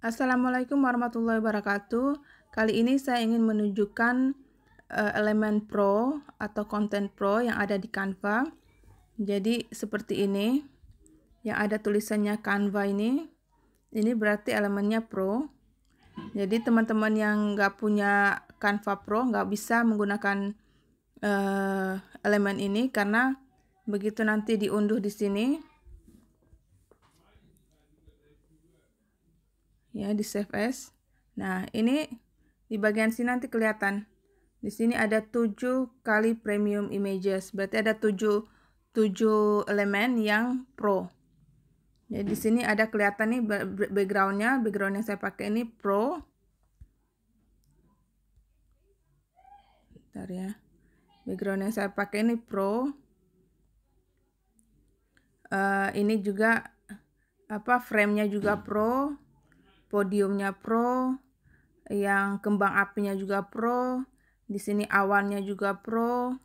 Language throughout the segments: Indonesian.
Assalamualaikum warahmatullahi wabarakatuh. Kali ini saya ingin menunjukkan uh, elemen pro atau konten pro yang ada di Canva. Jadi seperti ini, yang ada tulisannya Canva ini. Ini berarti elemennya pro. Jadi teman-teman yang nggak punya Canva Pro nggak bisa menggunakan uh, elemen ini karena begitu nanti diunduh di sini ya di save as nah ini di bagian sini nanti kelihatan di sini ada 7 kali premium images berarti ada 7 7 elemen yang pro Jadi ya, di sini ada kelihatan nih backgroundnya background yang saya pakai ini pro bentar ya background yang saya pakai ini pro uh, ini juga apa framenya juga pro podiumnya pro, yang kembang apinya juga pro, di sini awannya juga pro.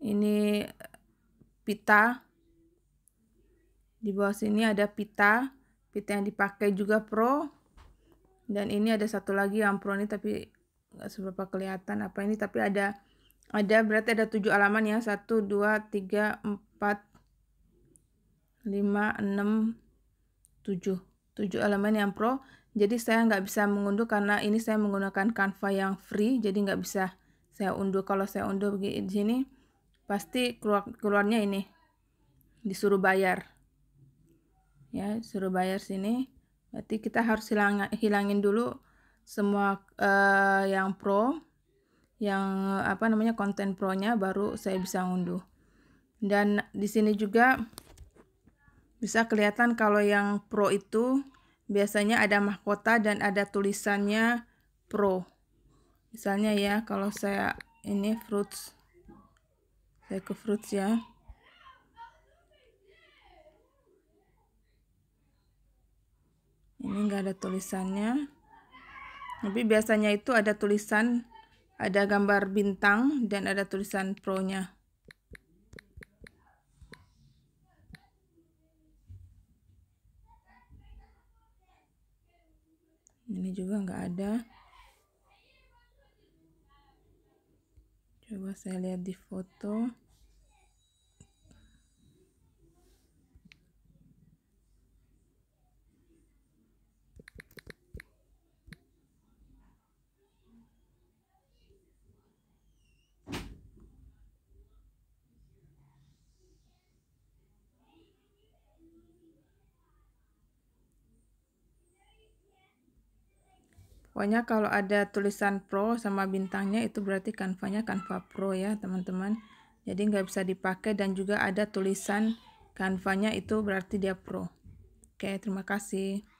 Ini pita. Di bawah sini ada pita, pita yang dipakai juga pro. Dan ini ada satu lagi yang pro ini tapi nggak seberapa kelihatan apa ini tapi ada ada berarti ada tujuh alaman ya satu dua tiga empat lima enam tujuh tujuh elemen yang pro. Jadi saya nggak bisa mengunduh karena ini saya menggunakan Canva yang free, jadi nggak bisa saya unduh. Kalau saya unduh begini di sini, pasti keluar keluarnya ini disuruh bayar. Ya, suruh bayar sini. Berarti kita harus hilang, hilangin dulu semua uh, yang pro, yang apa namanya konten pro-nya baru saya bisa unduh. Dan di sini juga bisa kelihatan kalau yang pro itu biasanya ada mahkota dan ada tulisannya pro. Misalnya ya, kalau saya ini fruits. Saya ke fruits ya. Ini enggak ada tulisannya. Tapi biasanya itu ada tulisan, ada gambar bintang dan ada tulisan pro-nya. ini juga nggak ada coba saya lihat di foto Pokoknya kalau ada tulisan Pro sama bintangnya itu berarti kanvanya kanva Pro ya teman-teman. Jadi nggak bisa dipakai dan juga ada tulisan kanvanya itu berarti dia Pro. Oke, terima kasih.